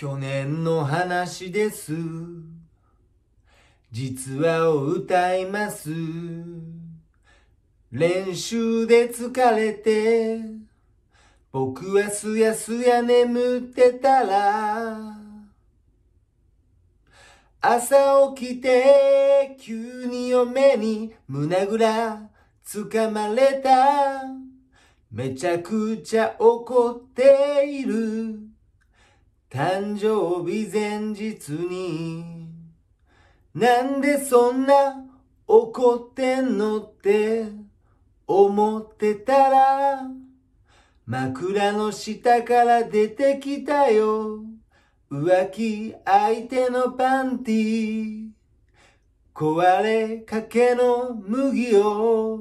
去年の話です。実話を歌います。練習で疲れて、僕はすやすや眠ってたら、朝起きて急に嫁に胸ぐら掴まれた。めちゃくちゃ怒っている。誕生日前日になんでそんな怒ってんのって思ってたら枕の下から出てきたよ浮気相手のパンティ壊れかけの麦を